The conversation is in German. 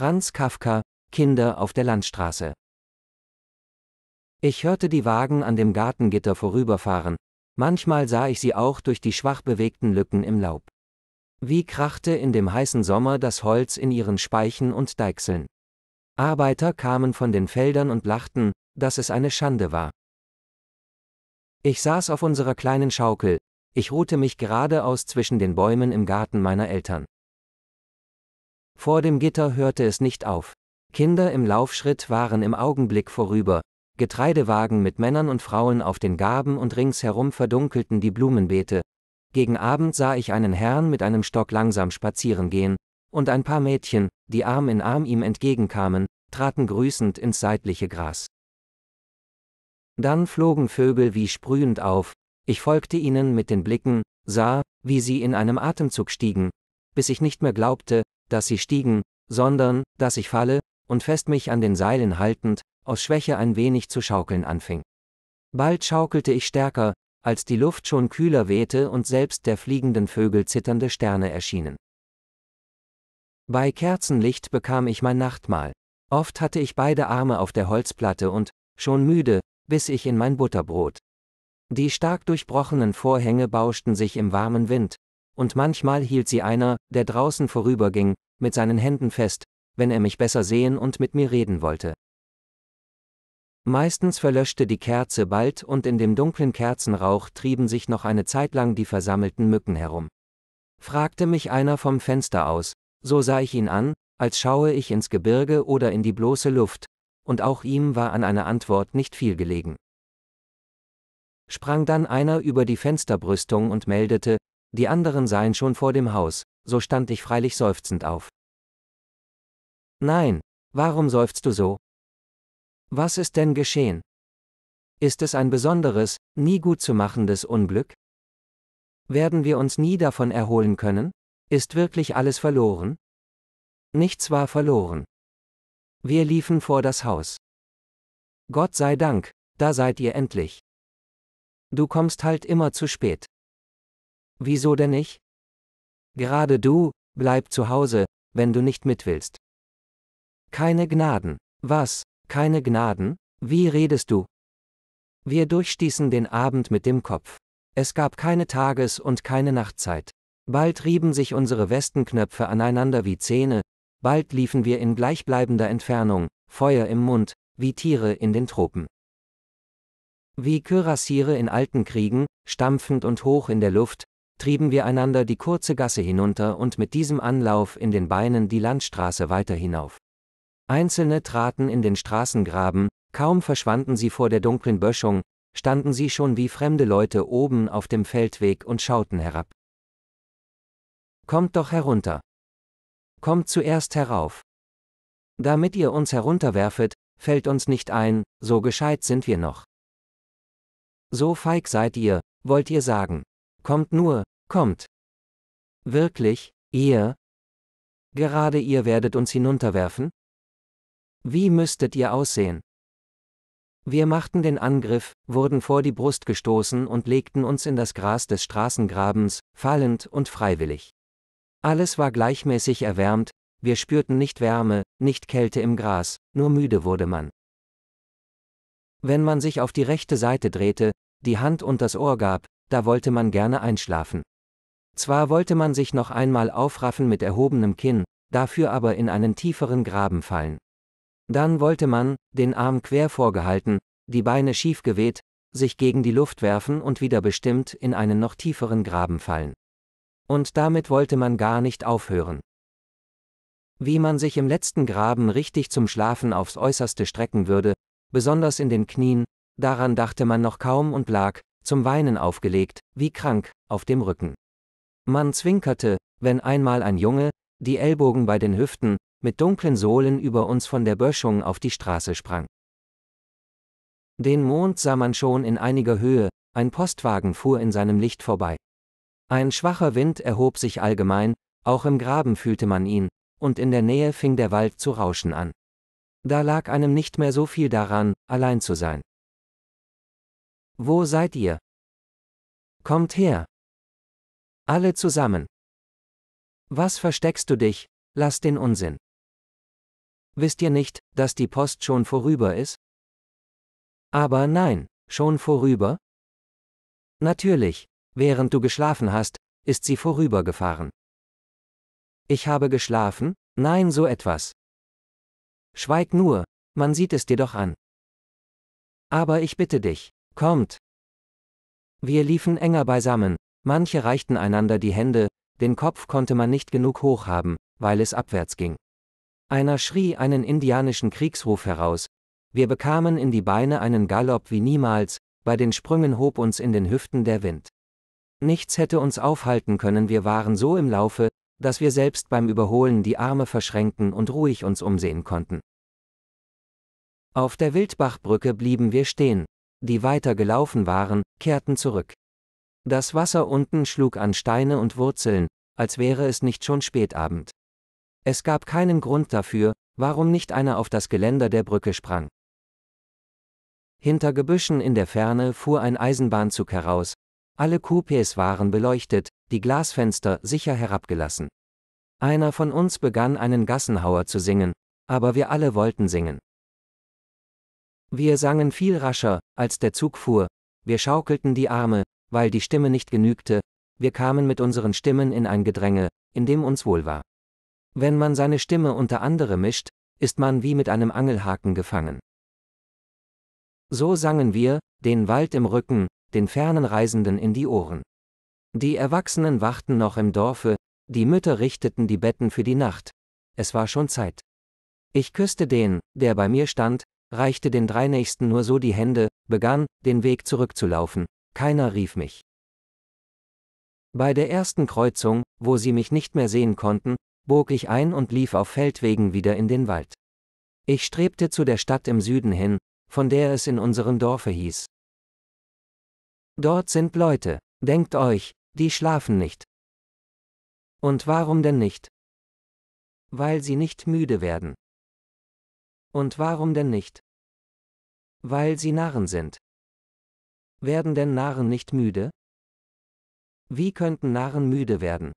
Franz Kafka, Kinder auf der Landstraße. Ich hörte die Wagen an dem Gartengitter vorüberfahren, manchmal sah ich sie auch durch die schwach bewegten Lücken im Laub. Wie krachte in dem heißen Sommer das Holz in ihren Speichen und Deichseln. Arbeiter kamen von den Feldern und lachten, dass es eine Schande war. Ich saß auf unserer kleinen Schaukel, ich ruhte mich geradeaus zwischen den Bäumen im Garten meiner Eltern. Vor dem Gitter hörte es nicht auf. Kinder im Laufschritt waren im Augenblick vorüber, Getreidewagen mit Männern und Frauen auf den Gaben und ringsherum verdunkelten die Blumenbeete. Gegen Abend sah ich einen Herrn mit einem Stock langsam spazieren gehen, und ein paar Mädchen, die Arm in Arm ihm entgegenkamen, traten grüßend ins seitliche Gras. Dann flogen Vögel wie sprühend auf, ich folgte ihnen mit den Blicken, sah, wie sie in einem Atemzug stiegen, bis ich nicht mehr glaubte, dass sie stiegen, sondern, dass ich falle, und fest mich an den Seilen haltend, aus Schwäche ein wenig zu schaukeln anfing. Bald schaukelte ich stärker, als die Luft schon kühler wehte und selbst der fliegenden Vögel zitternde Sterne erschienen. Bei Kerzenlicht bekam ich mein Nachtmahl. Oft hatte ich beide Arme auf der Holzplatte und, schon müde, biss ich in mein Butterbrot. Die stark durchbrochenen Vorhänge bauschten sich im warmen Wind, und manchmal hielt sie einer, der draußen vorüberging, mit seinen Händen fest, wenn er mich besser sehen und mit mir reden wollte. Meistens verlöschte die Kerze bald und in dem dunklen Kerzenrauch trieben sich noch eine Zeit lang die versammelten Mücken herum. Fragte mich einer vom Fenster aus, so sah ich ihn an, als schaue ich ins Gebirge oder in die bloße Luft, und auch ihm war an einer Antwort nicht viel gelegen. Sprang dann einer über die Fensterbrüstung und meldete, die anderen seien schon vor dem Haus, so stand ich freilich seufzend auf. Nein, warum seufzt du so? Was ist denn geschehen? Ist es ein besonderes, nie gut zu machendes Unglück? Werden wir uns nie davon erholen können? Ist wirklich alles verloren? Nichts war verloren. Wir liefen vor das Haus. Gott sei Dank, da seid ihr endlich. Du kommst halt immer zu spät. Wieso denn ich? Gerade du, bleib zu Hause, wenn du nicht mit willst. Keine Gnaden. Was, keine Gnaden? Wie redest du? Wir durchstießen den Abend mit dem Kopf. Es gab keine Tages- und keine Nachtzeit. Bald rieben sich unsere Westenknöpfe aneinander wie Zähne, bald liefen wir in gleichbleibender Entfernung, Feuer im Mund, wie Tiere in den Tropen. Wie Kürassiere in alten Kriegen, stampfend und hoch in der Luft, trieben wir einander die kurze Gasse hinunter und mit diesem Anlauf in den Beinen die Landstraße weiter hinauf. Einzelne traten in den Straßengraben, kaum verschwanden sie vor der dunklen Böschung, standen sie schon wie fremde Leute oben auf dem Feldweg und schauten herab. Kommt doch herunter. Kommt zuerst herauf. Damit ihr uns herunterwerfet, fällt uns nicht ein, so gescheit sind wir noch. So feig seid ihr, wollt ihr sagen. Kommt nur, Kommt. Wirklich, ihr? Gerade ihr werdet uns hinunterwerfen? Wie müsstet ihr aussehen? Wir machten den Angriff, wurden vor die Brust gestoßen und legten uns in das Gras des Straßengrabens, fallend und freiwillig. Alles war gleichmäßig erwärmt, wir spürten nicht Wärme, nicht Kälte im Gras, nur müde wurde man. Wenn man sich auf die rechte Seite drehte, die Hand und das Ohr gab, da wollte man gerne einschlafen. Zwar wollte man sich noch einmal aufraffen mit erhobenem Kinn, dafür aber in einen tieferen Graben fallen. Dann wollte man, den Arm quer vorgehalten, die Beine schief geweht, sich gegen die Luft werfen und wieder bestimmt in einen noch tieferen Graben fallen. Und damit wollte man gar nicht aufhören. Wie man sich im letzten Graben richtig zum Schlafen aufs äußerste strecken würde, besonders in den Knien, daran dachte man noch kaum und lag, zum Weinen aufgelegt, wie krank, auf dem Rücken. Man zwinkerte, wenn einmal ein Junge, die Ellbogen bei den Hüften, mit dunklen Sohlen über uns von der Böschung auf die Straße sprang. Den Mond sah man schon in einiger Höhe, ein Postwagen fuhr in seinem Licht vorbei. Ein schwacher Wind erhob sich allgemein, auch im Graben fühlte man ihn, und in der Nähe fing der Wald zu rauschen an. Da lag einem nicht mehr so viel daran, allein zu sein. Wo seid ihr? Kommt her, alle zusammen. Was versteckst du dich? Lass den Unsinn. Wisst ihr nicht, dass die Post schon vorüber ist? Aber nein, schon vorüber? Natürlich, während du geschlafen hast, ist sie vorübergefahren. Ich habe geschlafen? Nein, so etwas. Schweig nur, man sieht es dir doch an. Aber ich bitte dich, kommt. Wir liefen enger beisammen, Manche reichten einander die Hände, den Kopf konnte man nicht genug hoch haben, weil es abwärts ging. Einer schrie einen indianischen Kriegsruf heraus, wir bekamen in die Beine einen Galopp wie niemals, bei den Sprüngen hob uns in den Hüften der Wind. Nichts hätte uns aufhalten können, wir waren so im Laufe, dass wir selbst beim Überholen die Arme verschränken und ruhig uns umsehen konnten. Auf der Wildbachbrücke blieben wir stehen, die weiter gelaufen waren, kehrten zurück. Das Wasser unten schlug an Steine und Wurzeln, als wäre es nicht schon Spätabend. Es gab keinen Grund dafür, warum nicht einer auf das Geländer der Brücke sprang. Hinter Gebüschen in der Ferne fuhr ein Eisenbahnzug heraus, alle Coupés waren beleuchtet, die Glasfenster sicher herabgelassen. Einer von uns begann einen Gassenhauer zu singen, aber wir alle wollten singen. Wir sangen viel rascher, als der Zug fuhr, wir schaukelten die Arme, weil die Stimme nicht genügte, wir kamen mit unseren Stimmen in ein Gedränge, in dem uns wohl war. Wenn man seine Stimme unter andere mischt, ist man wie mit einem Angelhaken gefangen. So sangen wir, den Wald im Rücken, den fernen Reisenden in die Ohren. Die Erwachsenen wachten noch im Dorfe, die Mütter richteten die Betten für die Nacht. Es war schon Zeit. Ich küsste den, der bei mir stand, reichte den drei Nächsten nur so die Hände, begann, den Weg zurückzulaufen, keiner rief mich. Bei der ersten Kreuzung, wo sie mich nicht mehr sehen konnten, bog ich ein und lief auf Feldwegen wieder in den Wald. Ich strebte zu der Stadt im Süden hin, von der es in unserem Dorfe hieß. Dort sind Leute, denkt euch, die schlafen nicht. Und warum denn nicht? Weil sie nicht müde werden. Und warum denn nicht? Weil sie Narren sind. Werden denn Narren nicht müde? Wie könnten Narren müde werden?